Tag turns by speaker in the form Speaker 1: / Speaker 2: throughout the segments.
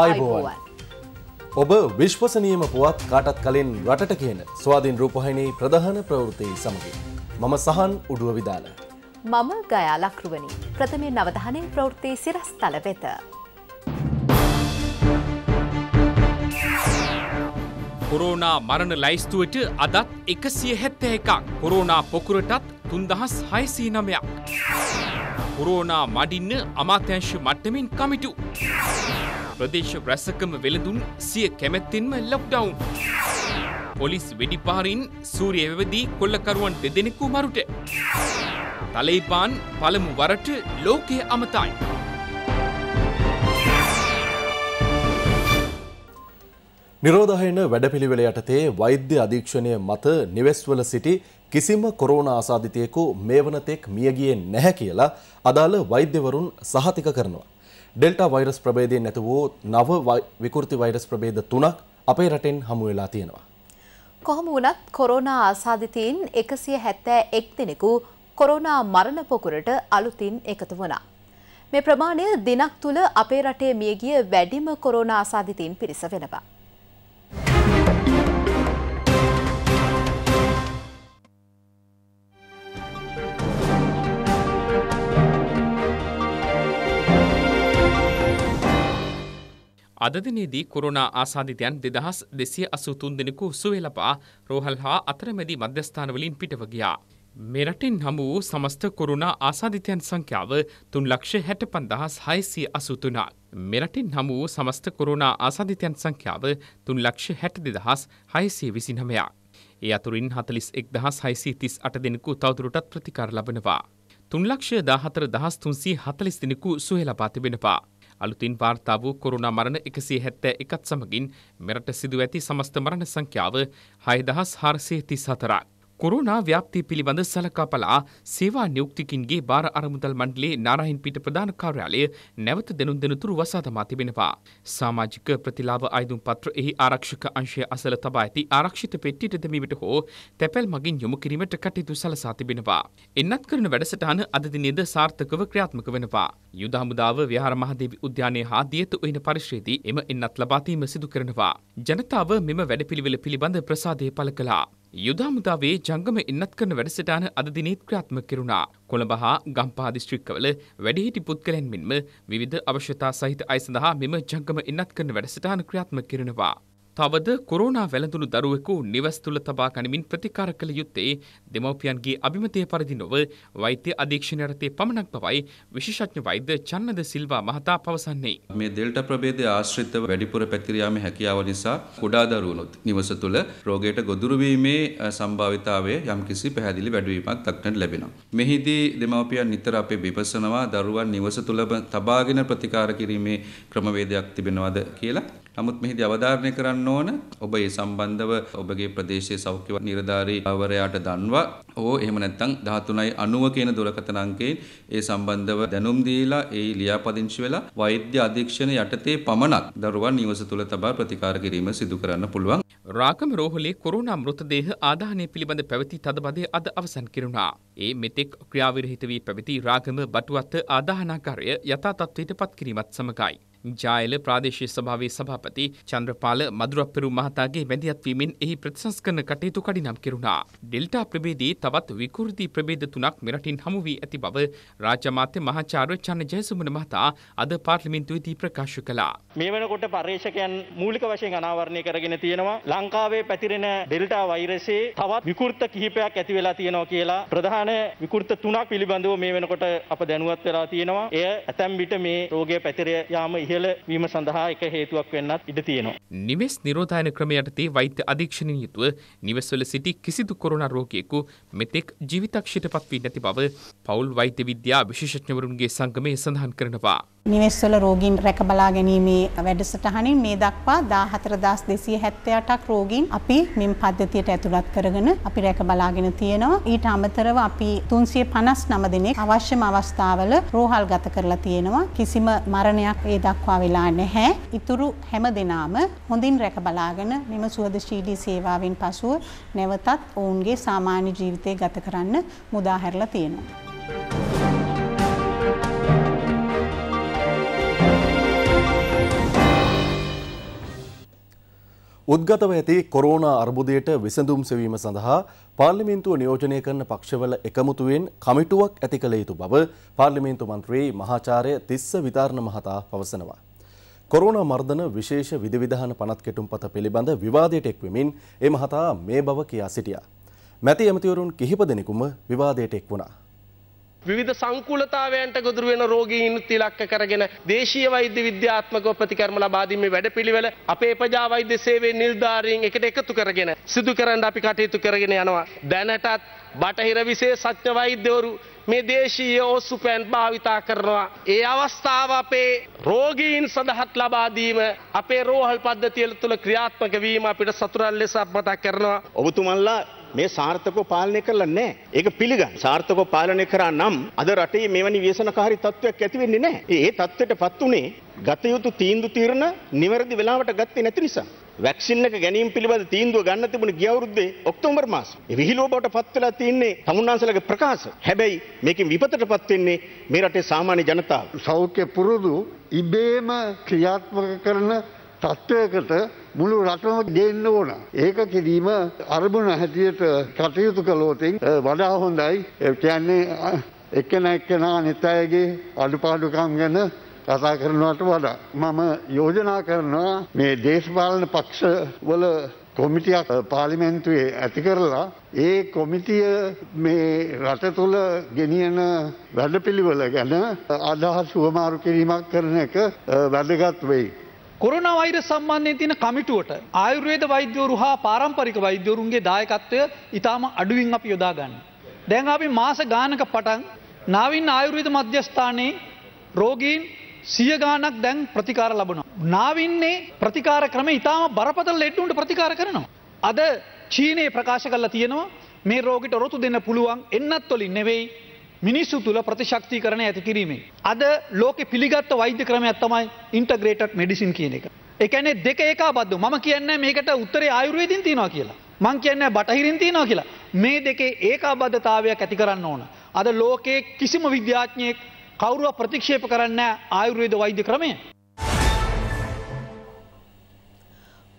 Speaker 1: ආයිබෝවන්. ඔබ විශ්වසනීයම පුවත් කාටත් කලින් රටට කියන ස්වාධීන් රූපහිනී ප්‍රධාන ප්‍රවෘතියි සමගින්. මම සහන් උඩුව විදාල.
Speaker 2: මම ගයා ලක්රුවනි ප්‍රථමයෙන් නවධානින් ප්‍රවෘත්තිය සිරස්තල වෙත.
Speaker 3: කොරෝනා මරණ ලයිස්තුවට අදත් එකසිය හැත්ත එකක් කොරෝනා පොකුරටත් තුන්දහස් හයසී නමයක්. කොරෝනා මඩින්න අමාත්‍යංශ මට්ටමින් කමිටු. ප්‍රදේශ රැසකම වෙළඳුන් සිය කැමැත්තෙන්ම ලොක්ඩවුන්. පොලිස් වෙඩිපහරින් සූරිය එවදී කොල්ලකරුවන් දෙදෙනෙකු මරුට. තලයිපාන් පළමු වරට ලෝකය අමතයි.
Speaker 1: නිරෝධහයන වැඩපිළිවෙල යටතේ වෛද්‍ය අධීක්ෂණය මත නිවෙස්වල සිටි කිසිම කොරෝණ ආසාධිතයෙකු මේ වනතෙක් මියගියේ නැහැ කියලා අදාළ වෛද්‍යවරුන් සහතික කරනවා. ඩෙල්ටා වෛරස් ප්‍රභේදයෙන් ඇති වූ නව විකෘති වෛරස් ප්‍රභේද තුනක් අපේ රටෙන් හමු වෙලා තියෙනවා.
Speaker 2: කොහොම වුණත් කොරෝනා ආසාදිතයින් 171 දෙනෙකු කොරෝනා මරණ පොකුරට අලුතින් එකතු වුණා. මේ ප්‍රමාණය දිනක් තුල අපේ රටේ මියගිය වැඩිම කොරෝනා ආසාදිතයින් පිරිස වෙනවා.
Speaker 3: අදදිනේදී කොරුණා ආසාධිතයන් දෙදහස් දෙසිය අසුතුන් දෙනෙකු සුවලපා රෝහල් හා අතරමැදි මධ්‍යස්ථානවලින් පිටව ගියා. මෙරටින් හම වූ සමස්ත කොරුණා ආසාධිතයන් සංඛ්‍යාව තුන් ලක්ෂ හැට පන්දහස් හයිසිය අසුතුනා. මෙරටින් හම වූ සමස්ත කොරුණා ආසාධිතයන් සංඛ්‍යාව තුන් ලක්ෂ හැට දෙදහස් හයිසිය විසිනමයා. ඒ අතුරින් හතලිස් එක් දහස් හයිසී තිස් අට දෙනෙකු තවදුරටත් ප්‍රතිකාර ලබනවා. තුන් ලක්ෂය දාහතර දහස් තුන්සී හතලිස් දෙනෙකු සුහෙලපා තිබෙනවා. අලුතින් වාර්තා වූ කොරුණා මරණ එකසිය හැත්තෑ එකත් සමගින් මෙරට සිදු ඇති සමස්ත මරණ සංඛ්‍යාව හයදහස් හාරසය තිස් හතරක්. කොරුණා ව්‍යාප්තිය පිළිබඳ සලකා පලා සේවා නියුක්තිකින්ගේ භාර අරමුදල් මණ්ඩලේ නාරහින්පිට ප්‍රධාන කාර්යාලය නැවත දෙනුම් දෙනතුරු වසා තමා තිබෙනවා. සමාජික ප්‍රතිලාභ අයදුම් පත්‍ර එහි ආරක්ෂක අංශය අසල තබා ඇති ආරක්ෂිත පෙට්ටියට දැමීමට හෝ තැපැල් මගින් යොමු කිරීමට කටයුතු සලසා තිබෙනවා. එන්නත් කරන වැඩසටහන අද දිනේද සාර්ථකව ක්‍රියාත්මක වෙනවා. යුද හමුදාව විහාර මහදේවි උද්‍යානයේ හා දියත උයන පරිශ්‍රයේදී එම එන්නත් ලබා දීම සිදු කරනවා. ජනතාව මෙම වැඩපිළිවෙල පිළිබඳ ප්‍රසාදය පළ කළා. යුදාමුදාවේ ජංගම ඉන්නත් කරන වැඩසටාන අද දිනේත් ක්‍රාත්ම කෙරුණා. කොළඹ හා ගම්පා දිස්ත්‍රික්කවල වැඩිහිටි පුද්ගලයන් මෙන්ම විවිධ අවශ්‍යතා සහිත අය සඳහා මෙම ජංගම ඉන්නත් කරන වැඩසටාන ක්‍රියාත්මක කරනවා. තවද කොරෝනා වැළඳුණු දරුවෙකු නිවස් තුළ තබා ගනිමින් ප්‍රතිකාර කළ යුත්තේ දෙමව්පියන්ගේ අභිමතය පරිදි නොව වෛද්‍ය අධීක්ෂණ යටතේ පමණක් බවයි විශේෂඥ වෛද්‍ය චන්නද සිල්වා මහතා පවසන්නේ. මේ ඩෙල්ටා ප්‍රභේදය ආශ්‍රිතව
Speaker 1: වැඩිපුර පැතිර යාමේ හැකියාව නිසා කුඩා දරුවනුත් නිවස තුළ රෝගයට ගොදුරු වීමේ සම්භාවිතාවය යම්කිසි පැහැදිලි වැඩිවීමක් දක්නට ලැබෙනවා. මෙහිදී දෙමව්පියන් නිතර අපේ විමසනවා දරුවන් නිවස තුළම තබාගෙන ප්‍රතිකාර කිරීමේ ක්‍රමවේදයක් තිබෙනවද කියලා නමුත් මෙහිදී අවධාරණය කරන්න ඕන ඔබ ඒ සම්බන්ධව ඔබගේ ප්‍රදේශයේ සෞඛ්‍ය නිලධාරීවරයාට දන්වා ඕ එහෙම නැත්නම් 13.90 කියන දුරකථන අංකයෙන් ඒ සම්බන්ධව දැනුම් දීලා ඒ ලියාපදිංචි වෙලා වෛද්‍ය අධීක්ෂණ යටතේ පමණක්
Speaker 3: දරුවන් නිවස තුල තබා ප්‍රතිකාර කිරීම සිදු කරන්න පුළුවන්. රාකම රෝහලේ කොරෝනා මෘතදේහ ආදාහනය පිළිබඳ පැවති තදබදය අද අවසන් කෙරුණා. ඒ මෙතෙක් ක්‍රියාවිරහිත වී පැවති රාගම බටුවත්ත ආදාහනාකාරය යථා තත්ත්වයට පත් කිරීමත් සමගයි. ජායල ප්‍රාදේශය සභාවේ සභාපති චන්ද්‍රපාල මදුරප්පෙරු මහතාගේ වැදිහත්වීමෙන් එහි ප්‍රතිසංස්කරන කටයුතු කඩිනම් කෙරුණා. ඩෙල්ටා ප්‍රබේදයේ තවත් විකෘති ප්‍රබේද තුනක් මෙරටින් හමු වී ඇති බව රාජ්‍යමාත්‍ය මහාචාර්ය චන්න ජයසුමන මහතා අද පාර්ලිමේන්තුවේදී ප්‍රකාශ කළා.
Speaker 4: මේ වෙනකොට පර්යේෂකයන් මූලික වශයෙන් අනාවරණය කරගෙන තියෙනවා. ලංකාවේ පැතිරෙන ඩෙල්ටා වෛරසයේ තවත් විකෘත කිහිපයක් ඇති වෙලා තියෙනවා කියලා ප්‍රධාන විකෘත තුනක් පිළිබඳව මේ වෙනකොට අප දැනුවත් වෙලා තියෙනවා. එය ඇතැම් විට මේ රෝගය පැතිර යාම ඉහ ඉහළ වීම සඳහා එක
Speaker 3: හේතුවක් වෙන්නත් ඉඩ තියෙනවා. නිවෙස් නිරෝධායන ක්‍රම යටතේ වෛද්‍ය අධීක්ෂණින් යුතුව නිවෙස්වල සිටි කිසිදු කොරෝනා රෝගියෙකු මෙතෙක් ජීවිතක්ෂයට පත්වී නැති බව පවුල් වෛද්‍ය විද්‍යා විශේෂඥවරුන්ගේ සංගමය සඳහන් කරනවා.
Speaker 2: නිවෙස්වල රෝගීන් රැකබලා ගැනීමේ වැඩසටහනින් මේ දක්වා 14278ක් රෝගීන් අපි මෙම් පද්ධතියට ඇතුළත් කරගෙන අපි රැකබලාගෙන තියෙනවා. ඊට අමතරව අපි 359 දෙනෙක් අවශ්‍යම අවස්ථාවල රෝහල් ගත කරලා තියෙනවා. කිසිම මරණයක් ඒ දක්වා වෙලා නැහැ. ඉතුරු හැම දෙනාම හොඳින් රැකබලාගෙන මෙම සුවදශීලී සේවාවෙන් පසුව නැවතත් ඔවුන්ගේ සාමාන්‍ය ජීවිතය ගත කරන්න මුදාහැරලා තියෙනවා.
Speaker 1: උද්ගතව ඇති කොරෝනා අර්බුදයට විසඳුම් සෙවීම සඳහා පාර්ලිමේන්තුව නියෝජනය කරන පක්ෂවල එකමුතුවෙන් කමිටුවක් ඇති කළ යුතු බව පාර්ලිමේන්තු මන්ත්‍රී මහාචාර්ය තිස්ස විතාරණ මහතා පවසනවා. කොරෝනා මර්ධන විශේෂ විධවිධාන පනත් කෙටුම්පත පිළිබඳ විවාදයට එක්වෙමින් ඒ මහතා මේ බව කියා සිටියා. මැති ඇමතිවරුන් කිහිප දෙනෙකුම විවාදයට එක් වුණා. විධ සංකූලතාවයන්ට ගොදුර වෙන රෝගීන් තිලක්ක කරගෙන දේශීය වෛද්‍ය විද්‍යාත්මක ප්‍රතිකර්ම ලබාදීමේ වැඩපිළිවෙල අපේ ප්‍රජා වෛද්‍ය සේවයේ නිලධාරීන් එකට එකතු කරගෙන සිදු කරන්න අපි කටයුතු කරගෙන යනවා. දැනටත් බටහිර විශේෂඥ වෛද්‍යවරු මේ දේශීය ඔස්සුපෑන් භාවිතා කරනවා. ඒ අවස්ථාව අපේ රෝගීන් සඳහත් ලබාදීම අපේ රෝහල් පද්ධතියල තුළ ක්‍රියාත්මක වීම අපිට සතුරල් ලෙස අත්මතක් කරනවා.
Speaker 4: ඔබතුමන්ලා මේ සාර්ථකව පාලනය කරලා නැහැ. ඒක පිළිගන්න. සාර්ථකව පාලනය කරා නම් අද රටේ මෙවැනි ව්‍යසනකාරී තත්ත්වයක් ඇති වෙන්නේ නැහැ. ඒ තත්ත්වයටපත් උනේ ගත යුතු තීන්දුව తీරන නිවැරදි වෙලාවට ගත්තේ නැති නිසා. වැක්සින් එක ගැනීම පිළිබඳ තීන්දුව ගන්න තිබුණ ගිය අවුරුද්දේ ඔක්තෝබර්
Speaker 1: මාසෙ. ඒ විහිළුව බවට පත් වෙලා තින්නේ තමුන්නාන්සලගේ ප්‍රකාශ. හැබැයි මේකෙන් විපතටපත් වෙන්නේ මේ රටේ සාමාන්‍ය ජනතාව. සෞඛ්‍ය පුරුදු ඉබේම ක්‍රියාත්මක කරන තත්ත්වයකට මුළු රටම ගේන්න ඕන. ඒක කිරීම අරමුණ හැටියට කටයුතු කළෝතින් වඩා හොඳයි. කියන්නේ එක්කෙන එක්කෙන අනිත් අයගේ අඩුපාඩුකම් ගැන කතා කරනවට වඩා. මම යෝජනා කරනවා මේ දේශපාලන පක්ෂ වල කොමිටියක් පාලිමෙන්න්තුවේ ඇති කරලා ඒ කොමිටිය මේ රට තුළ ගෙනියන වැඩපිළිවෙල ගැන අදහස් වුවමාරු කිරීමක් කරන එක වැදගත් වෙයි. කොරන වෛර සම්බන්ධය තින කමිටුවට ආයුර්වේද වෛද්‍යවරු හා පාරම්පරික වෛද්‍යවරුන්ගේ දායකත්වය ඉතාම අඩුවින් අපි යොදා ගන්න. දැන් අපි මාස ගානක පටන් නාවින් ආයුර්වේද මධ්‍යස්ථානයේ රෝගීන් සිය ගානක් දැන් ප්‍රතිකාර ලබනවා. නාවින්නේ ප්‍රතිකාර ක්‍රම ඉතාම බරපතල ලෙඩ්ඩුන්ට ප්‍රතිකාර කරනවා. අද චීනයේ ප්‍රකාශ කරලා තියෙනවා මේ රෝගිට රොතු දෙන්න පුළුවන් එන්නත් වලින් නෙවෙයි මිනිස්සු තුළ ප්‍රතිශක්තිකරණය ඇති කිරීමේ. අද ලෝක පිළිගත්ත වෛද්‍ය ක්‍රමයක් තමයි ඉන්ටග්‍රේටඩ් මෙඩිසින් කියන එක. එකනේ දෙක ඒකා බද්ද මම කියන්න මේකට උත්තරේ ආයුර්වේදින් තියෙනවා කියලා. මං කියන්න බටහිරින් තියෙනවා කියලා. මේ දෙකේ ඒකා බද්ධතාවයක් ඇති කරන්න ඕන. අද ලෝකයේ කිසිම විද්‍යාඥයෙක් කවුරුව ප්‍රතික්ෂේප කරන්න ආයුර්වේද වෛද්‍ය ක්‍රමය.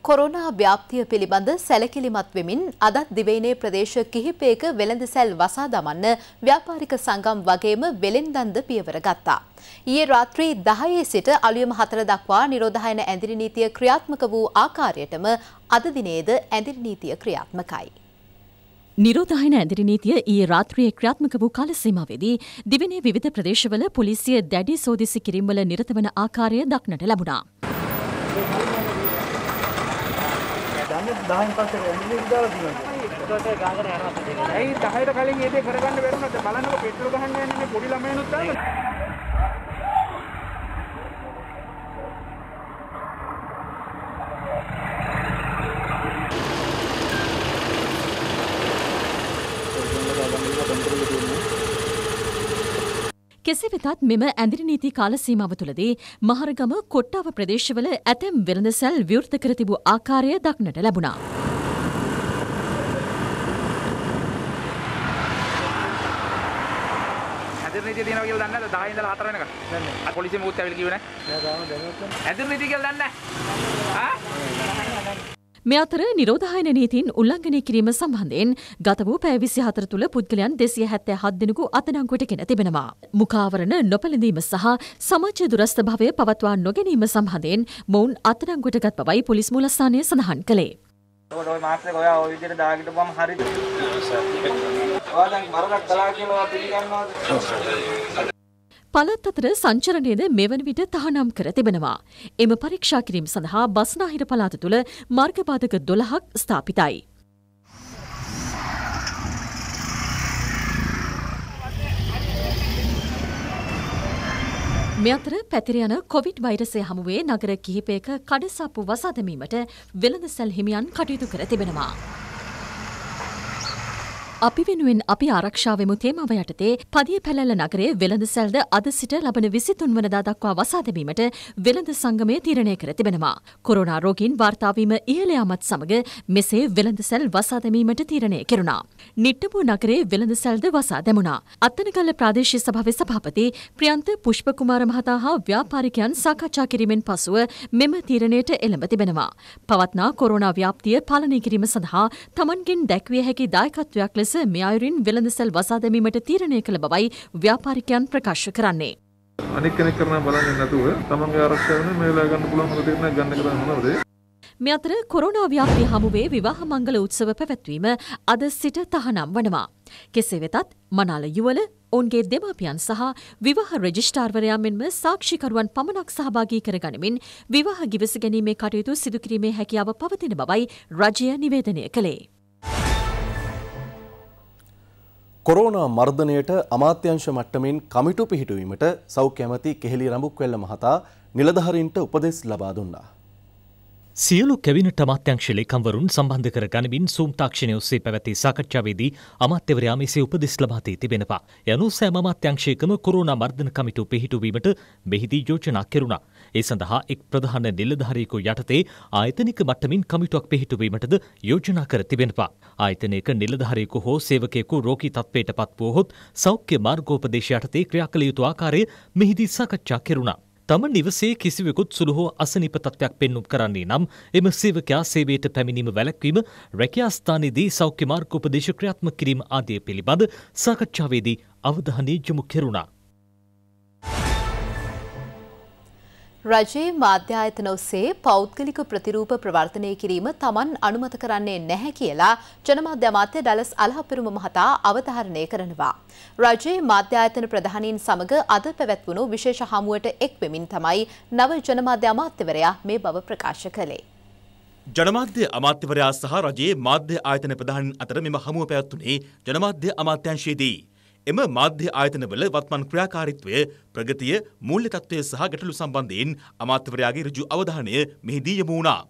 Speaker 2: කොරෝනා ව්‍යාප්තිය පිළිබඳ සැලකිලිමත් වෙමින් අදත් දිවයිනේ ප්‍රදේශ කිහිපයක වෙළඳසැල් වසා දමන්න ව්‍යාපාරික සංගම් වගේම වෙළෙන්දන්ද පියවර ගත්තා. ඊයේ රාත්‍රී 10ේ සිට අලුයම 4 දක්වා නිරෝධායන ඇඳිරි නීතිය ක්‍රියාත්මක වූ ආකාරයටම අද දිනේද ඇඳිරි නීතිය ක්‍රියාත්මකයි.
Speaker 5: නිරෝධායන ඇදිරි නීතිය ඊ රාත්‍රිය ක්‍රාත්මක වූ කාලසීමාවේදී දිවනේ විවිධ ප්‍රදේශවල පොලිසිය දැඩි සෝදිසි කිරීම්වල නිරත වන ආකාරය දක්නට ලැබුණා.
Speaker 3: 10න් පස්සේ වැඩි විදාලා තියෙනවා. ඒකට ගාගෙන යනවා. ඇයි 10ට කලින් ඒකේ කරගන්න බැරුණාද? බලන්නකො පෙට්‍රල් ගහන්න යන්නේ පොඩි ළමයනුත් දාගෙන.
Speaker 5: කෙසේ වෙතත් මෙම ඇඳිරි නීති කාල සීමාව තුළදී මහරගම කොට්ටාව ප්‍රදේශවල ඇතැම් වෙළඳසැල් විවෘත කර තිබූ ආකාරය දක්නට ලැබුණා. ඇදිරි නීතිය තියෙනවා කියලා
Speaker 3: දන්නේ නැද්ද 10 ඉඳලා 4 වෙනකම්? දන්නේ නැහැ. පොලිසිය මොකක්ද ඇවිල්ලා කිව්වේ නැහැ? නෑ තාම දැනුවත් නැහැ. ඇදිරි නීතිය කියලා දන්නේ නැහැ.
Speaker 5: ආ? මේ අතර නිරෝධායන නීතින් උල්ලංඝනය කිරීම සම්බන්ධයෙන් ගත වූ පැය 24 තුළ පුද්ගලයන් 277 දෙනෙකු අත්අඩංගුවට ගෙන තිබෙනවා. මුඛාවරණ නොපැළඳීම සහ සමාජ දුරස්ථ භාවය පවත්වා නොගැනීම සම්බන්ධයෙන් මොවුන් අත්අඩංගුවට ගත් බවයි පොලිස් මූලස්ථානය සඳහන් කළේ.
Speaker 6: ඔය ඔය මාත්‍රේ ඔයා ඔය විදිහට දාගිට බම් හරිද?
Speaker 1: ඔයා දැන් මරණක් කළා කියලා පිළිගන්නවද?
Speaker 5: පළත් අතර සංචරණයද මෙවන විට තහනම් කර තිබෙනවා. එම පරීක්ෂා කිරීම සඳහා බස්නාහිර පළාත තුළ මාර්ගපාදක දොළහක් ස්ථාපිතයි. මෙතර පැතිර යන කොවිඩ් වෛරසය හමුවේ නගර කිහිපයක කඩසාප්පු වසාදමීමට වෙළඳ සැල් හිමියන් කටයුතු කර තිබෙනවා. අපි වෙනුවෙන් අපි ආරක්ෂාවමු තේමාව යටතේ පදිය පැළල නගරේ වෙළඳ සැල්ද අද සිට ලබන විසිතුන් වනදා දක්වා වසා දැමීමට වෙළඳ සංගමය තීරණය කර තිබෙනවා. කොරුණා රෝගීන් වාර්තාවීම ඉහළ යාමත් සමග මෙසේ වෙළඳ සැල් වසා දැමීමට තීරණය කෙරුණා. නිට්ටඹු නගරේ වෙළඳසැල්ද වසා දැමුණා. අත්තනගල්ල ප්‍රාදේශීය සභාවේ සභාපති ප්‍රියන්ත පුෂ්පකුමාර මහතා හා ව්‍යාපාරිකයන් සාකච්ඡා කිරීමෙන් පසුව මෙම තීරණයට එළඹ තිබෙනවා. පවත්නා කොරෝනා ව්‍යාප්තිය පාලනය කිරීම සඳහා තමන්ගෙන් දැක්විය හැකි දායකත්වයක් ලෙස මේ අයුරින් වෙළඳසැල් වසා දැමීමට තීරණය කළ බවයි ව්‍යාපාරිකයන් ප්‍රකාශ කරන්නේ.
Speaker 6: අනික් කෙනෙක් කරන බලන්නේ නැතුව තමන්ගේ ආරක්ෂාව වෙන මේ වෙලාව ගන්න පුළුවන් මොකද කියන ගන්න කරන්නේ මොනවද
Speaker 5: මේ අතර කොරෝනා ව්‍යාප්තිය හමුවේ විවාහ මංගල උත්සව පැවැත්වීම අද සිට තහනම් වනවා. කෙසේ වෙතත් මනාල යුවල ඔවුන්ගේ දෙමාපියන් සහ විවාහ රෙජිස්ටාර්වරයා මෙන්ම සාක්ෂිකරුවන් පමණක් සහභාගී කරගනිමින් විවාහ ගිවිස ගැනීමේ කටයුතු සිදුකිරීමේ හැකියාව පවතින බවයි රජය නිවේදනය කළේ.
Speaker 1: කොරෝනා මර්ධනයට අමාත්‍යංශ මට්ටමින් කමිටු පිහිටුවීමට සෞඛ්‍ය ඇමති කෙහෙලි රඹුක්වැල්ල මහතා නිලධාරීන්ට උපදෙස් ලබා දුන්නා.
Speaker 6: සියලු කැබිනට අමාත්‍යංශ ලේකම්වරුන් සම්බන්ධ කර ගනිමින් සූම් තාක්ෂණය ඔස්සේ පැවැති සාකච්ඡාවේදී අමාත්‍යවරයා මෙසේ උපදෙස් ලබා දී තිබෙනවා. යනු සෑම අමාත්‍යංශයකම කොරෝනා මර්ධන කමිටු පිහිටුවීමට මෙහිදී යෝජනා කෙරුණා. ඒ සඳහා එක් ප්‍රධාන නිලධාරියෙකු යටතේ ආයතනික මට්ටමින් කමිටුවක් පිහිටුවීමටද යෝජනා කර තිබෙනවා. ආයතනයක නිලධාරියෙකු හෝ සේවකයෙකු රෝගී තත්ත්වයට පත්වුවහොත් සෞඛ්‍ය මාර්ගෝපදේශ යටතේ ක්‍රියා කළ යුතු ආකාරය මෙහිදී සාකච්ඡා කෙරුණා. තම නිවසේ කිසිවෙකුත් සුළු හෝ අසනීප තත්ත්වයක් පෙන්නුම් කරන්නේ නම් එම සේවකයා සේවයට පැමිණීම වැළැක්වීම රැකියා ස්ථානයේදී සෞඛ්‍ය මාර්ග උපදේශ ක්‍රියාත්මක කිරීම ආදී පිළිබඳ සාකච්ඡාවේදී අවධානය යොමු කෙරුණා.
Speaker 2: රජයේ මාධ්‍යායතන ඔස්සේ පෞද්ගලික ප්‍රතිරූප ප්‍රවර්තනය කිරීම තමන් අනුමත කරන්නේ නැහැ කියලා ජනමාධ්‍ය අමාත්‍ය ඩලස් අලහපිරුම මහතා අවධාරණය කරනවා. රජයේ මාධ්‍යායතන ප්‍රධානීන් සමග අද පැවැත්වුණු විශේෂ හමුවට එක් වෙමින් තමයි නව ජනමාධ්‍ය අමාත්‍යවරයා මේ බව ප්‍රකාශ කළේ.
Speaker 4: ජනමාධ්‍ය අමාත්‍යවරයා සහ රජයේ මාධ්‍ය ආයතන ප්‍රධානීන් අතර මෙම හමුව පැවැත්වුණේ ජනමාධ්‍ය අමාත්‍යංශයේදී. එම මාධ්‍ය ආයතනවල වත්මන් ක්‍රියාකාරීත්වය ප්‍රගතිය මූල්‍ය තත්ත්වය සහ ගැටලු සම්බන්ධයෙන් අමාත්‍යවරයාගේ ඍජු අවධානය මෙහිදී යොමු වුණා.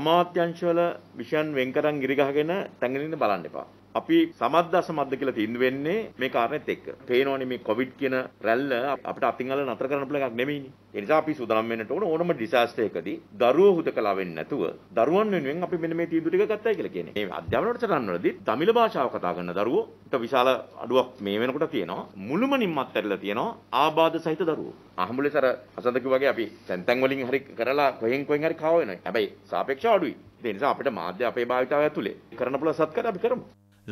Speaker 4: අමාත්‍යංශවල විෂයන් වෙන්කරන් ගිරිගහගෙන තැඟලින්න බලන්න එපා. අපි සමද්ද අසමද්ද කියලා තින්දු වෙන්නේ මේ කාරණෙත් එක්ක. පේනවනේ මේ කොවිඩ් කියන රැල්ල අපිට අතින් අල්ල නතර කරන්න පුළුවන් එකක් නෙමෙයිනේ. ඒ නිසා අපි සූදානම් වෙන්නට ඕන ඕනම ඩිසාස්ටර් එකදී දරුවෝ හුදකලා වෙන්නේ නැතුව දරුවන් වෙනුවෙන් අපි මෙන්න මේ තීන්දුව ටික ගත්තයි කියලා කියන්නේ. මේ අධ්‍යාපනවලට සටහන්වලදී තමිල භාෂාව කතා කරන දරුවෝට විශාල අඩුවක් මේ වෙනකොට තියෙනවා. මුළුමනින්ම අත්හැරලා තියෙනවා ආබාධ සහිත දරුවෝ. අහමුලේ සර අසඳ කිව්වාගේ අපි තැන් වලින් හරි කරලා කොහෙන් කොහෙන් හරි කාව වෙනවා. හැබැයි සාපේක්ෂව අඩුයි. ඒ නිසා අපිට මාධ්‍ය අපේ භාවිතාව ඇතුලේ කරන්න පුළුවන් සත්කාර අපි කරමු.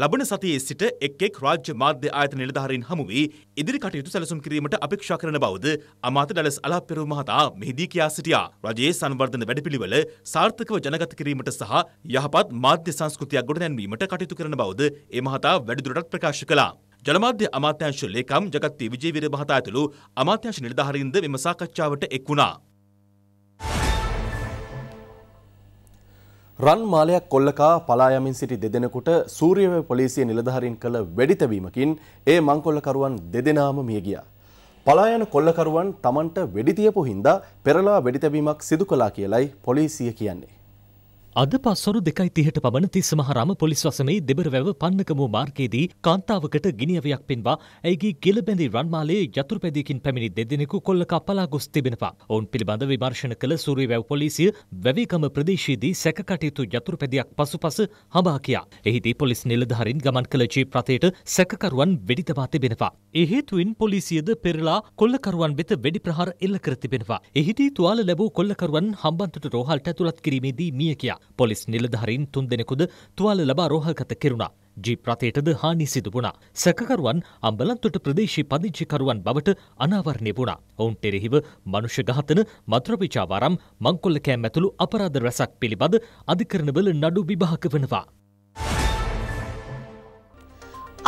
Speaker 4: ලබන සතියේ සිට එක් එක් රාජ්‍ය මාධ්‍ය ආයතන නිලධාරීන් හමු වී ඉදිරි කටයුතු සැලසුම් කිරීමට අපේක්ෂා කරන බවද අමාත්‍ය ඩලස් අලාපෙරුව මහතා මෙහිදී කියා සිටියා. රජයේ සංවර්ධන වැඩපිළිවෙල සාර්ථකව ජනගත කිරීමට සහ යහපත් මාධ්‍ය සංස්කෘතියක් ගොඩනැන්වීමට කටයුතු කරන බවද ඒ මහතා වැඩිදුරටත් ප්‍රකාශ කළා. ජනමාධ්‍ය අමාත්‍යංශ ලේකම් ජගත්ති විජේවීර මහතා ඇතුළු අමාත්‍යංශ නිලධාරීන්ද මෙම සාකච්ඡාවට එක් වුණා.
Speaker 1: රන් මාලයක් කොල්ලකා පලායමින් සිටි දෙදෙනකුට සූරියව පොලිසිය නිලධහරින් කළ වෙඩිතවීමකින් ඒ මංකොල්ලකරුවන් දෙදෙනාම මිය ගියා. පලායන කොල්ලකරුවන් තමන්ට වෙඩිතියපු හින්දා පෙරලා වෙඩිතවීමක් සිදු කලා කියලයි පොලිසිය කියන්නේ.
Speaker 6: අද පස්වරු දෙකයි තිහට පමණ තිස්සමහරම පොලිස් වසමේ දෙබරවැව පන්නකමූ මාර්කයේදී කාන්තාවකට ගිනිියවයක් පෙන්වා ඇගේ ගෙලබැඳි රන්මාලේ යතුරපැදිකින් පැමිණි දෙදෙනෙකු කොල්ලක පලා ගොස් තිබෙනවා ඔවුන් පිළිබඳ විමර්ශණ කළ සූරීවැව් පොලිසිය වැවේකම ප්‍රදේශයේදී සැකටයුතු යතුරපැදයක් පසු පස හබා කියා. එහිදී පොලිස් නිලධහරින් ගමන් කළ ජී ප්‍රතයට සැකකරුවන් වෙඩිතවා තිබෙනවා. එහේතුවන් පොලිසියද පෙරලා කොල්ලකරුවන් වෙත වැඩි ප්‍රහාර එල්ල කර තිබෙනවා. එහිදී තුවාල ලැබූ කොල්ලකරුවන් හම්බන්තට රෝහල්ට ඇතුළත් කිරීමේදී මිය කියා. පොලිස් නිලධහරින් තුන් දෙනෙකුද තුවාල ලබා රෝහල්ගත කෙරුණා. ජීප් රථයටද හානි සිදු වුණා. සැකකරුවන් අම්බලන්තොට ප්‍රදේශී පදිංචිකරුවන් බවට අනාවරණය වුණා. ඔවුන් එරෙහිව මනුෂ්‍ය ඝාතන, මත්‍රපිචාවරම්, මංකොල්ල කෑම ඇතුළු අපරාධ රැසක් පිළිබඳ අධිකරණවල නඩු විභාග වෙනවා.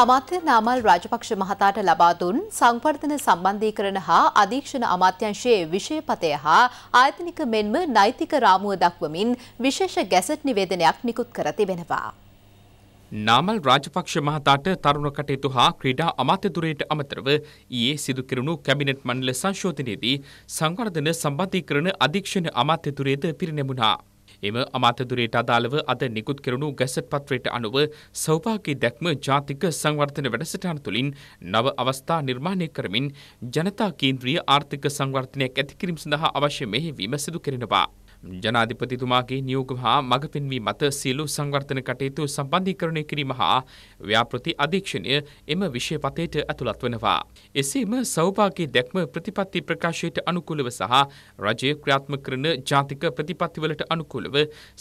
Speaker 2: අමාත්‍ය නාමල් රාජපක්ෂ මහතාට ලබා දුන් සංවර්ධන සම්බන්ධීකරණ හා අධීක්ෂණ අමාත්‍යංශයේ විෂයපතය හා ආයතනික මෙන්ම නෛතික රාමුව දක්වමින් විශේෂ ගැසට් නිවේදනයක් නිකුත් කර තිබෙනවා.
Speaker 3: නාමල් රාජපක්ෂ මහතාට තරුණ කටයුතු හා ක්‍රීඩා අමාත්‍යදුරයට අමතරව ඊයේ සිදු කෙරුණු කැබිනට් මණ්ඩල සංශෝධනයේදී සංවර්ධන සම්බන්ධීකරණ අධීක්ෂණ අමාත්‍යදුරයේද පිරිනැමුණා. එම අමාත්‍යදුරයට අදාළව අද නිකුත් කෙරුණු ගැසට් පත්‍රයට අනුව සෞභාගී දැක්ම ජාතික සංවර්ධන වැඩසටහන තුළින් නව අවස්ථා නිර්මාණය කරමින් ජනතා කේන්ද්‍රීය ආර්ථික සංවර්ධනයක් ඇති කිරීම සඳහා අවශ්‍ය මෙහෙවීම සිදු කරනවා. ජනාධිපතිතුමාගේ නියෝග හා මඟ පෙන්වීම මත සියලු සංවර්ධන කටයුතු සම්බන්ධීකරණය කිරීම හා ව්‍යාපෘති අධීක්ෂණය එම විෂය පතයට ඇතුළත් වනවා. එසේම සෞභාගයේ දැක්ම ප්‍රතිපත්ති ප්‍රකාශයට අනුකූලව සහ රජය ක්‍රියාත්මක කරන ජාතික ප්‍රතිපත්තිවලට අනුකූලව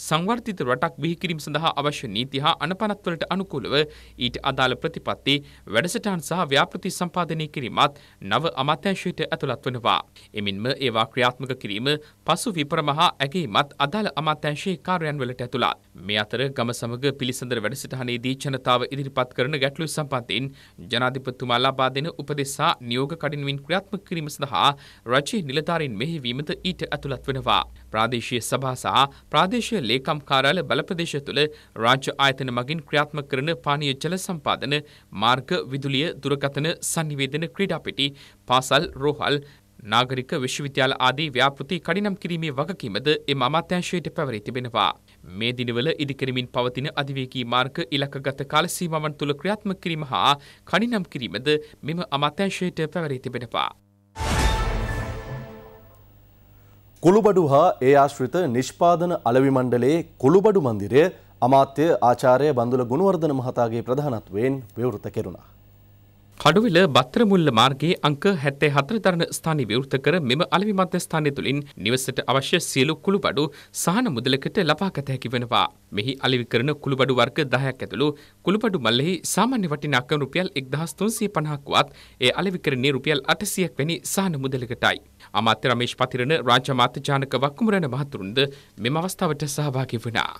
Speaker 3: සංවර්ධිත රටක් බිහිකිරීම සඳහා අවශ්‍ය නීති හා අනපනත්වලට අනුකූලව ඊට අදාළ ප්‍රතිපත්ති වැඩසටහන් සහ ව්‍යාපෘති සම්පාදනය කිරීමත් නව අමාත්‍යංශයට ඇතුළත් වනවා. එමින්ම ඒවා ක්‍රියාත්මක කිරීම පසු විපරම හා ඇගේමත් අදාළ අමාත්‍යංශයේ කාර්යන්වලට ඇතුළත්. මේ අතර ගම සමග පිළිසඳර වැඩසටහනේදී ජනතාව ඉදිරිපත් කරන ගැටලු සම්බන්ධයෙන් ජනාධිපතිතුමා ලබා දෙන උපදෙස් සහ නියෝග කඩිනමින් ක්‍රියාත්මක කිරීම සඳහා රජයේ නිලධාරීන් මෙහෙවීමද ඊට ඇතුළත් වෙනවා. ප්‍රාදේශීය සභා සහ ප්‍රාදේශීය ලේකම් කාර්යාල බලප්‍රදේශ තුළ රාජ්‍ය ආයතන මගින් ක්‍රියාත්මක කරන පානීය ජල සම්පාදන, මාර්ග, විදුලිය, දුරකථන, sannivedana ක්‍රීඩාපිටි, පාසල්, රෝහල්, නාගරික විශ්වවිද්‍යාල ආදී ව්‍යාපෘති කඩිනම් කිරීමේ වගකීමද එම අමාත්‍යංශයට පැවරී තිබෙනවා. මේ දිනවල ඉදිකරමින් පවතින අධිවේගී මාර්ග ඉලක්කගත කාල සීමාවන් තුළ ක්‍රියාත්මක කිරීම හා කඩිනම් කිරීමද මෙම අමාත්‍යංශයට පැවරී තිබෙනවා.
Speaker 1: කුළුබඩු හා ඒ ආශ්‍රිත නිෂ්පාදන අලවි මණ්ඩලයේ කුළුබඩු මන්දිරය අමාත්‍ය ආචාර්ය බඳුල ගුණවර්ධන මහතාගේ ප්‍රධානත්වයෙන් විවෘත කෙරුණා.
Speaker 3: කඩුවිල බත්තරමුල්ල මාර්ගයේ අංක 74 දරන ස්ථානය විවෘත කර මෙම අලෙවි මධ්‍යස්ථානය තුළින් නිවසට අවශ්‍ය සියලු කුළුබඩු සහන මුදලකට ලබා ගත හැකි වෙනවා. මෙහි අලෙවි කරන කුළුබඩු වර්ග 10ක් ඇතුළු කුළුබඩු මල්ලෙහි සාමාන්‍ය වටිනාකම රුපියල් 1350ක් වත් ඒ අලෙවි කරන්නේ රුපියල් 800ක් වැනි සහන මුදලකටයි. අමාත්‍ය රමේෂ් පතිරණ රාජ්‍ය මාත්‍ය ජානක වක්කුමරණ මහතුරුන්ද මෙම අවස්ථාවට සහභාගී වුණා.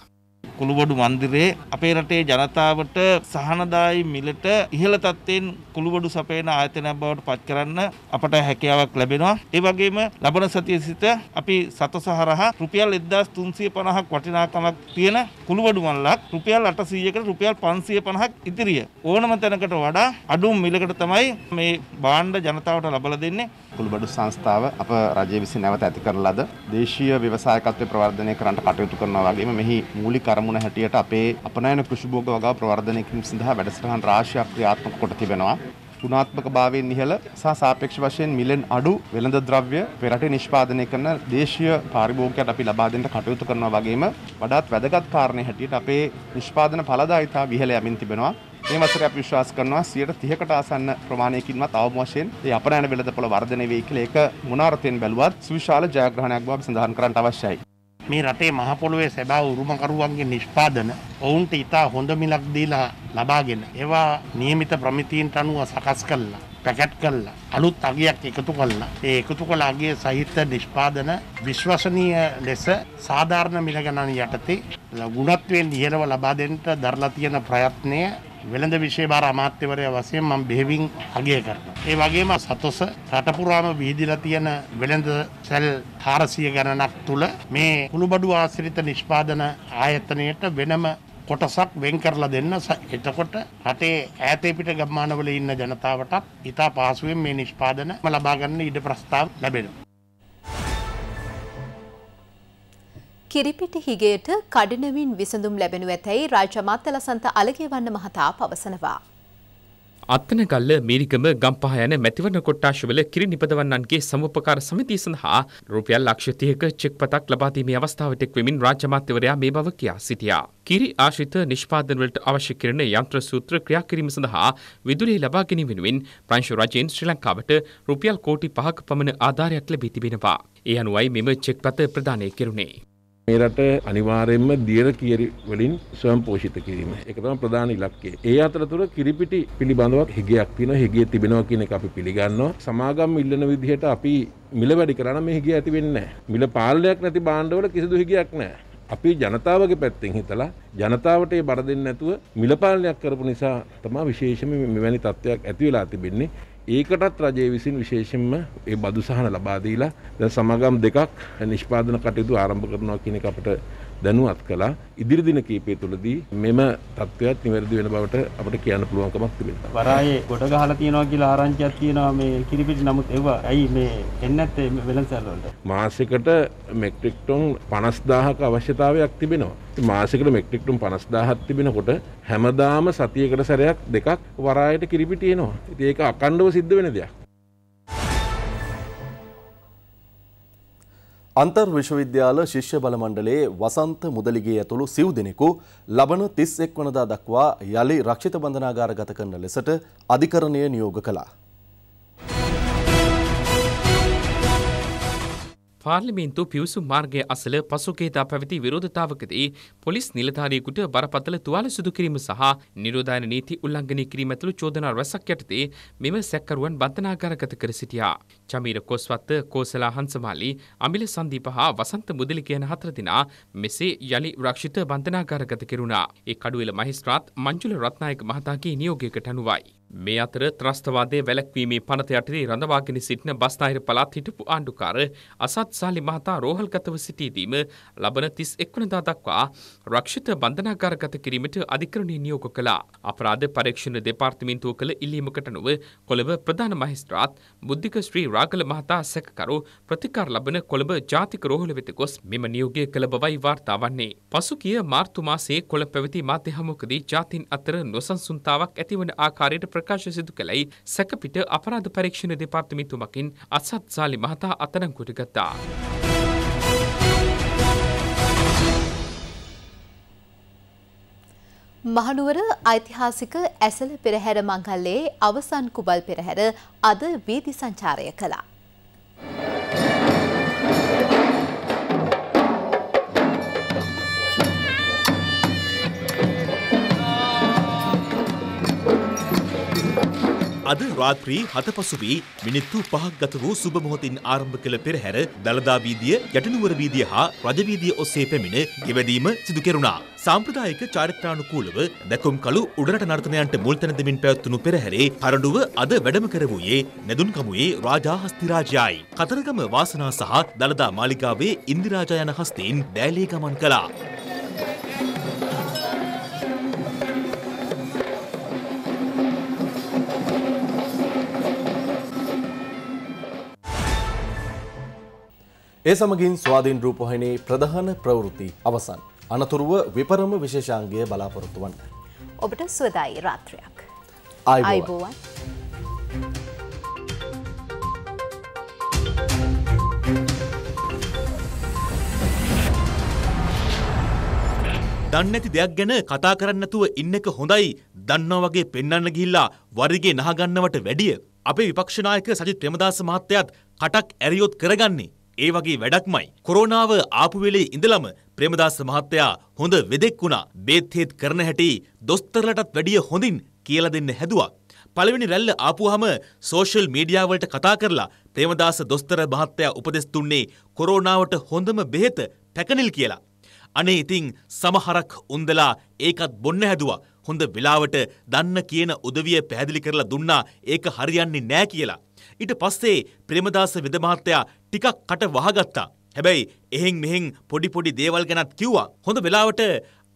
Speaker 3: කුළුබඩු මන්දිරේ අපේ රටේ ජනතාවට
Speaker 4: සහනදායි මිලට ඉහළ තත්ත්වයෙන් කුළුබඩු සපයන ආයතනයක් බවට පත් කරන්න අපට හැකියාවක් ලැබෙනවා. ඒ වගේම ලබන සතිය සිට අපි සතසහරහා රුපියල් 1350ක් වටිනාකමක් තියෙන කුළුබඩු මල්ලක් රුපියල් 800කට රුපියල් 550ක් ඉදිරිය ඕනම තැනකට වඩා අඩු මිලකට තමයි මේ භාණ්ඩ ජනතාවට ලබලා දෙන්නේ.
Speaker 1: කුළුබඩු සංස්ථාව අප රජය විසින් නැවත ඇති කරන ලද දේශීය ව්‍යවසායකත්වය ප්‍රවර්ධනය කරන්නට කටයුතු කරනවා වගේම මෙහි මූලික අරමුණු අරමුණ හැටියට අපේ අපනයන කෘෂිභෝග වගා ප්‍රවර්ධනය කිරීම සඳහා වැඩසටහන් රාශියක් ක්‍රියාත්මක කොට තිබෙනවා. ගුණාත්මක භාවයෙන් ඉහළ සහ සාපේක්ෂ වශයෙන් මිලෙන් අඩු වෙළඳ ද්‍රව්‍ය පෙරටේ නිෂ්පාදනය කරන දේශීය පාරිභෝගිකයට අපි ලබා දෙන්න කටයුතු කරනවා වගේම වඩාත් වැදගත් කාරණේ හැටියට අපේ නිෂ්පාදන ඵලදායිතාව ඉහළ යමින් තිබෙනවා. මේ වසරේ අපි විශ්වාස කරනවා 30%කට ආසන්න ප්‍රමාණයකින්වත් අවම වශයෙන් මේ අපරාණ වෙළඳපොළ වර්ධනය වෙයි කියලා ඒක මොන අර්ථයෙන් බැලුවත් සුවිශාල ජයග්‍රහණයක් බව අපි සඳහන් කරන්න අවශ්‍යයි. මේ රටේ මහ
Speaker 3: පොළොවේ සැබෑ උරුමකරුවන්ගේ නිෂ්පාදන ඔවුන්ට ඉතා හොඳ මිලක් දීලා ලබාගෙන ඒවා නියමිත ප්‍රමිතීන්ට අනුව සකස් කළා පැකට් කළා අලුත් අගයක් එකතු කළා ඒ එකතු කළ අගය සහිත නිෂ්පාදන විශ්වසනීය ලෙස සාධාරණ මිල ගණන් යටතේ ගුණත්වයෙන් ඉහළව ලබා දෙන්නට දරලා තියෙන ප්‍රයත්නය වෙළඳ විශේභාර අමාත්‍යවරය වසයෙන් මම බෙහෙවින් අගය කරන. ඒ වගේම සතොස රටපුරාම වීදිලා තියෙන වෙළඳ සැල් හාරසිය ගණනක් තුළ මේ පුළුබඩු ආසිරිත නිෂ්පාදන ආයතනයට වෙනම කොටසක් වෙන් කරලා දෙන්න එතකොට රටේ ඈතේ පිට ගම්මානවල ඉන්න ජනතාවටත් ඉතා පහසුවෙන් මේ නිෂ්පාදන ලබා ගන්න ඉඩ ප්‍රස්තාව ලැබෙනවා.
Speaker 2: කිරිපිටි හිගේට කඩිනමින් විසඳුම් ලැබෙනු ඇතැයි රාජ්‍ය මත්තලසන්ත අලගේවන්න මහතා පවසනවා.
Speaker 3: අත්තනගල්ල මීරිකම ගම්පහ යන මැතිවරණ කොට්ටාශවල කිරි නිපදවන්නන්ගේ සමුපකාර සමිතිය සඳහා රුපියල් ලක්ෂ 30ක චෙක් පතක් ලබා දීමේ අවස්ථාවට එක් වෙමින් රාජ්‍ය මාත්‍යවරයා මේ බව කියා සිටියා. කිරි ආශ්‍රිත නිෂ්පාදන වලට අවශ්‍ය කරන යන්ත්‍ර සූත්‍ර ක්‍රියා කිරීම සඳහා විදුලිය ලබා ගැනීම වෙනුවෙන් ප්‍රංශ රජයෙන් ශ්‍රී ලංකාවට රුපියල් කෝටි 5ක පමණ ආධාරයක් ලැබී තිබෙනවා. ඒ අනුවයි මෙම චෙක් පත ප්‍රදානය කෙරුණේ.
Speaker 1: මේ
Speaker 4: රට අනිවාර්යයෙන්ම දියර කිරි වලින් ස්වයං පෝෂිත කිරීම. ඒක තමයි ප්‍රධාන ඉලක්කය. ඒ අතරතුර කිරිපිටි පිළිබඳව හිගයක් තියෙනවා. හිගය තිබෙනවා කියන එක අපි පිළිගන්නවා. සමාගම් ඉල්ලන විදිහට අපි මිල වැඩි කරා නම් මේ හිගය ඇති වෙන්නේ නැහැ. මිල පාලනයක් නැති භාණ්ඩවල කිසිදු හිගයක් නැහැ. අපි ජනතාවගේ පැත්තෙන් හිතලා ජනතාවට ඒ බර දෙන්නේ නැතුව මිලපාලනයක් කරපු නිසා තමයි විශේෂම මෙවැනි තත්ත්වයක් ඇති වෙලා තිබෙන්නේ. ඒකටත් රජය විසින් විශේෂෙන්ම ඒ බදු සහන ලබාදීලා ද සමගම් දෙකක් නිෂ්පාදන කටයුතු ආරම්භ කරනවා කියන එක අපට දැනුවත් කලා ඉදිරි දින කීපය තුළදී මෙම තත්ත්වයක් නිවැරදි වෙන බවට අපට කියන්න පුළුවන්කමක් තිබෙනවා. වරායේ ගොඩ ගහලා තියනවා කියලා ආරංචියක් තියෙනවා මේ කිරිපිටි නමුත් ඒවා ඇයි මේ එන්නේ නැත්තේ වෙළඳසැල් වලට? මාසෙකට මෙට්‍රික් ටන් 50000ක අවශ්‍යතාවයක් තිබෙනවා. මාසිකට මෙක්ටික්ටුම් පනස්දාහත් තිබෙනකොට හැමදාම සතියකට
Speaker 1: සැරයක් දෙකක් වරායට කිරිපිටියනවා ඉති ඒක අකණ්ඩව සිද්ධ වෙන දෙයක්. අන්තර් විශ්වවිද්‍යාල ශිෂ්‍ය බලමණ්ඩලේ වසන්ත මුදලිගේ ඇතුළු සිව් දෙනෙකු ලබන තිස් එක් වනදා දක්වා යළි රක්ෂිත බඳනාගාර ගත කරන ලෙසට අධිකරණය නියෝග කලා.
Speaker 3: පාර්ලිමේන්තු පිවිසුම් මාර්ගය අසල පසුකේදා පැවති විරෝධතාවකදී පොලිස් නිලධාරියෙකුට බරපතල තුවාල සිදු කිරීම සහ නිරෝධායන නීති උල්ලංඝනය කිරීම ඇතුළු චෝදනා රැසක් යටතේ මෙම සැකරුවන් බන්ධනාගාරගත කර සිටියා. චමීර කොස්වත්ත, කෝසලා හංසමාලි, අමිල සන්දීප හා වසන්ත මුදලි කියන හතර දෙනා මෙසේ යලි රක්ෂිත බන්ධනාගාරගත කෙරුණා. ඒ කඩුවෙල මහේස්ත්‍රාත් මංජුල රත්නායක මහතාගේ නියෝගයකට අනුවයි. මේ අතර ත්‍රස්තවාදය වැලැක්වීමේ පනත යටතේ රඳවාගෙන සිටින බස්නාහිර පළාත් හිටපු ආණ්ඩුකාර අසත් සාලි මහතා රෝහල්ගතව සිටීදීම ලබන තිස් එක්වනදා දක්වා රක්ෂිත බන්ධනාකාරගත කිරීමට අධිකරණය නියෝග කළා. අපරාධ පරීක්ෂණ දෙපාර්තමේන්තුව කළ ඉල්ලීමකට නොව කොළඹ ප්‍රධාන මහිස්ත්‍රාත් බුද්ධික ශ්‍රී රාගල මහතා සැකකරු ප්‍රතිකාර ලබන කොළඹ ජාතික රෝහල වෙත ගොස් මෙම නියෝගය කළ බවයි වාර්තා වන්නේ. පසුගිය මාර්තු මාසයේ කොළඹ පැවති මාධ්‍ය හමුවකදී ජාතින් අතර නොසන්සුන්තාවක් ඇතිවන ආකාරයට ප්‍රකාශ සිදු කළයි සැකපිට අපරාධ පරීක්ෂණ දෙපාර්තමේන්තුවමකින් අසත් සාලි මහතා අත්අඩංගුවට ගත්තා.
Speaker 2: මහනුවර ඓතිහාසික ඇසල පෙරහැර මංගල්ලේ අවසන් කුබල් පෙරහැර අද වීදි සංචාරය කළා.
Speaker 4: අද රාත්‍රී හත පසුවී මිනිත්තු පහක් ගත වූ සුබ මොහොතින් ආරම්භ කළ පෙරහැර දළදා වීදිය, යටිනුවර වීදිය හා රජ වීදිය ඔස්සේ පැමිණ ගෙවැදීම සිදු කෙරුණා. සාම්ප්‍රදායික චාරිත්‍රානුකූලව දැකුම් කළු උඩරට නර්තනයන්ට මුල් තැන දෙමින් පැවැත්වුණු පෙරහැරේ පරඩුව අද වැඩම කර වූයේ නැදුන්කමුවේ රාජා හස්තිරාජයයි. කතරගම වාසනා සහ දළදා මාලිගාවේ ඉන්දිරාජා යන හස්තීන් බෑලේ ගමන් කළා.
Speaker 1: ඒ සමගින් ස්වාධීන් රූපහිනේ ප්‍රධාන ප්‍රවෘත්ති අවසන්. අනතුරුව විපරම විශේෂාංගය බලාපොරොත්තු වන්න.
Speaker 2: ඔබට ස්වදායි රාත්‍රයක්. අයිබෝවන්.
Speaker 4: දන්නැති දෙයක් ගැන කතා කරන්නතුව ඉන්න එක හොඳයි දන්නා වගේ පෙන්න්න ගිල්ලා වරිගේ නහගන්නවට වැඩිය. අපේ විපක්ෂනායක සජිත් ප්‍රමදාස මහත්තයත් කටක් ඇරියොත් කරගන්නේ. ඒ වගේ වැඩක්මයි. කොරෝනාව ආපු වෙලේ ඉඳලම ප්‍රේමදාස මහත්තයා හොඳ වෙදෙක් වුණා. බේත් හේත් කරන හැටි දොස්තරලටත් වැඩිය හොඳින් කියලා දෙන්න හැදුවා. පළවෙනි රැල්ල ආපුවාම සෝෂල් මීඩියා වලට කතා කරලා ප්‍රේමදාස දොස්තර මහත්තයා උපදෙස් දුන්නේ කොරෝනාවට හොඳම බෙහෙත පැකනිල් කියලා. අනේ ඉතින් සමහරක් උන්දලා ඒකත් බොන්න හැදුවා. හොඳ වෙලාවට දන්න කියන උදවිය පැහැදිලි කරලා දුන්නා ඒක හරියන්නේ නෑ කියලා. ඊට පස්සේ ප්‍රේමදාස වෙද මහත්තයා ටිකක් කට වහගත්තා. හැබැයි එහෙන් මෙහෙන් පොඩි පොඩි දේවල් ගැනත් කිව්වා. හොඳ වෙලාවට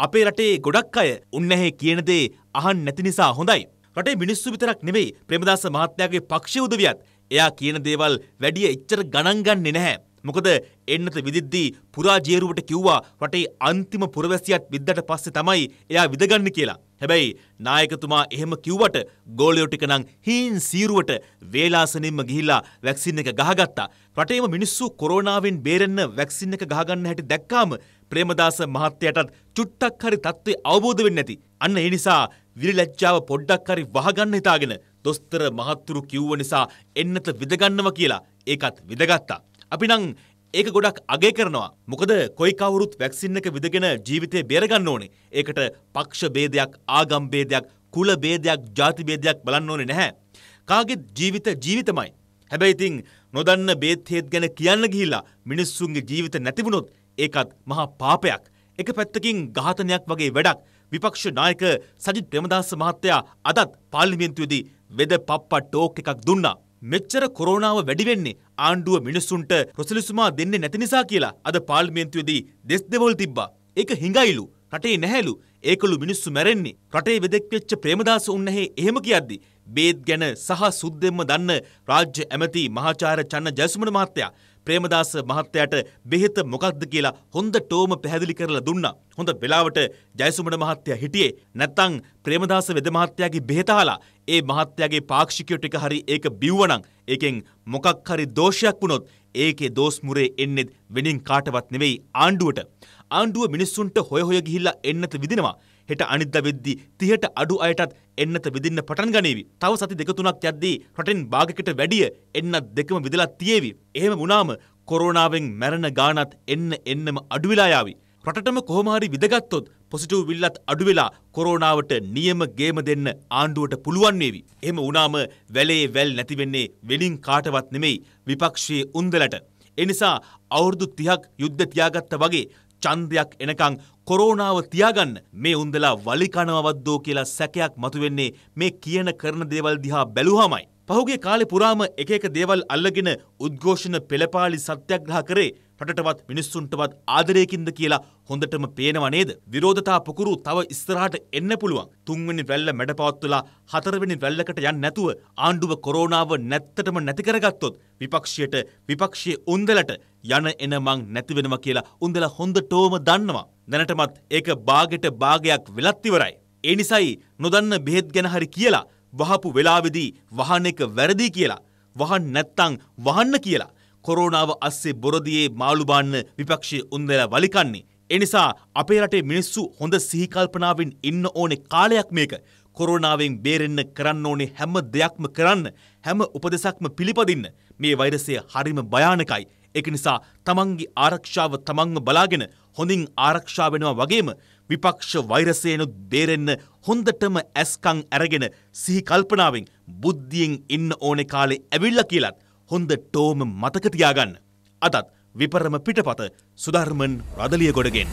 Speaker 4: අපේ රටේ ගොඩක් අය උන්නැහේ කියන දේ අහන් නැති නිසා හොඳයි. රටේ මිනිස්සු විතරක් නෙවෙයි ප්‍රේමදාස මහත්තයාගේ පක්ෂ උදවියත් එයා කියන දේවල් වැඩිය එච්චර ගණන් ගන්නේ නැහැ. මොකද එන්නත විදිද්දී පුරාජේරුවට කිව්වා රටේ අන්තිම පුරවැසියත් විද්දට පස්සේ තමයි එයා විදගන්න කියලා. හැබැයි නායකතුමා එහෙම කිව්වට ගෝලයෝ ටික නම් හීන් සීරුවට වේලාසනින්ම ගිහිලා වැක්සින් එක ගහගත්තා. රටේම මිනිස්සු කොරෝනාවෙන් බේරෙන්න වැක්සින් එක ගහගන්න හැටි දැක්කාම ප්‍රේමදාස මහත්තයාටත් චුට්ටක් හරි தત્ත්වය අවබෝධ වෙන්නේ නැති. අන්න ඒ නිසා විරිලැජ්ජාව පොඩ්ඩක් හරි වහගන්න හිතාගෙන දොස්තර මහත්තුරු කිව්ව නිසා එන්නත විදගන්නවා කියලා ඒකත් විදගත්තා. අපි නම් ඒක ගොඩක් අගේ කරනවා. මොකද කොයි කවුරුත් වැක්සින් එක විදගෙන ජීවිතේ බේරගන්න ඕනේ. ඒකට පක්ෂ ભેදයක්, ආගම් ભેදයක්, කුල ભેදයක්, ಜಾති ભેදයක් බලන්න ඕනේ නැහැ. කාගේත් ජීවිත ජීවිතමයි. හැබැයි ඉතින් නොදන්න බේත් හේත් ගැන කියන්න ගිහිල්ලා මිනිස්සුන්ගේ ජීවිත නැති වුණොත් ඒකත් මහා පාපයක්. එක පැත්තකින් ඝාතනයක් වගේ වැඩක්. විපක්ෂ නායක සජිත් ප්‍රේමදාස මහත්තයා අදත් පාර්ලිමේන්තුවේදී වෙද පප්පා ටෝක් එකක් දුන්නා. මෙච්චර කොරෝනාව වැඩිවෙන්නේ ආණ්ඩුව මිනිස්සුන්ට රොසලිසුමා දෙන්නේ නැති නිසා කියලා අද පාර්ලිමේන්තුවේදී දෙස් දෙවල් තිබ්බා. ඒක හිඟයිලු. රටේ නැහැලු. ඒකලු මිනිස්සු මැරෙන්නේ. රටේ වෙදෙක් වෙච්ච ප්‍රේමදාස උන්නහේ එහෙම කියද්දි බේත් ගැන සහ සුද්දෙම්ම දන්න රාජ්‍ය ඇමති මහාචාර්ය චන්න ජයසුමන මහත්තයා ප්‍රේමදාස මහත්තයාට බෙහෙත මොකක්ද කියලා හොඳටම පැහැදිලි කරලා දුන්නා. හොඳ වෙලාවට ජයසුමන මහත්තයා හිටියේ. නැත්තම් ප්‍රේමදාස වෙද මහත්තයාගේ බෙහෙත අහලා ඒ මහත්තයාගේ පාක්ෂිකයෝ ටික හරි ඒක බිව්වනම් ඒකෙන් මොකක් හරි දෝෂයක් වුණොත් ඒකේ දෝස් මුරේ එන්නේ වෙනින් කාටවත් නෙවෙයි ආණ්ඩුවට. ආණ්ඩුව මිනිස්සුන්ට හොය හොය ගිහිල්ලා එන්නත විදිනවා. හෙට අනිද්දා වෙද්දී 30ට අඩු අයටත් එන්නත විදින්න පටන් ගනීවි. තව සති දෙක තුනක් යද්දී රටෙන් භාගයකට වැඩිය එන්නත් දෙකම විදලා තියේවි. එහෙම වුණාම කොරෝනාවෙන් මැරෙන ගාණත් එන්න එන්නම අඩු වෙලා යාවි. රටටම කොහොමහරි විදගත්තොත් පොසිටව් විල්ලත් අඩුවෙලා කොරෝනාවට නියම ගේම දෙන්න ආණ්ඩුවට පුළුවන් වේවි. එහෙම වුණාම වැලේ වැල් නැති වෙන්නේ වෙලින් කාටවත් නෙමෙයි විපක්ෂයේ උන්දලට. එනිසා අවුරුදු 30ක් යුද්ධ තියාගත්තා වගේ චන්දයක් එනකං කොරෝනාව තියාගන්න මේ උන්දලා වලිකනවද්දෝ කියලා සැකයක් මතුවෙන්නේ මේ කියන කරන දේවල් දිහා බැලුවමයි. පහුගේ කාලෙ පුරාම එක එක දේවල් අල්ලගෙන උද්ඝෝෂණ පෙළපාලි සත්‍යග්‍රහ කරේ රටටවත් මිනිස්සුන්ටවත් ආදරයකින්ද කියලා හොඳටම පේනව නේද? විරෝධතා පොකුරු තව ඉස්සරහට එන්න පුළුවන්. තුන්වෙනි රැල්ල මැඩපවත්වලා හතරවෙනි රැල්ලකට යන්නේ නැතුව ආණ්ඩුව කොරෝනාව නැත්තටම නැති කරගත්තොත් විපක්ෂයට විපක්ෂයේ උන්දලට යන එන මං නැති වෙනවා කියලා උන්දලා හොඳටම දන්නවා. දැනටමත් ඒක බාගෙට බාගයක් වෙලත් ඉවරයි. ඒ නිසායි නොදන්න බෙහෙත් ගැන හරි කියලා වහපු වෙලාවේදී වහන එක වැරදි කියලා වහන්න නැත්තම් වහන්න කියලා කොරෝනාව අස්සේ බොරදියේ මාළුබාන්න විපක්ෂය උන්දලා වලිකන්නේ. එනිසා අපේ රටේ මිනිස්සු හොඳ සිහිකල්පනාවෙන් ඉන්න ඕනේ කාලයක් මේක. කොරෝනාවෙන් බේරෙන්න කරන්න ඕනේ හැම දෙයක්ම කරන්න හැම උපදෙසක්ම පිළිපදින්න මේ වෛරසය හරිම භයානකයි. එක නිසා තමන්ගේ ආරක්ෂාව තමන්ව බලාගෙන හොඳින් ආරක්ෂා වෙනවා වගේම විපක්ෂ වෛරසයනුත් බේරෙන්න හොඳටම ඇස්කං ඇරගෙන සිහි කල්පනාවෙන් බුද්ධියෙන් ඉන්න ඕනේ කාලේ ඇවිල්ලා කියලත් හොඳ ටෝම මතකතියාගන්න. අදත් විපරම පිටපත සුධර්මන් රදලිය ගොඩගෙන්.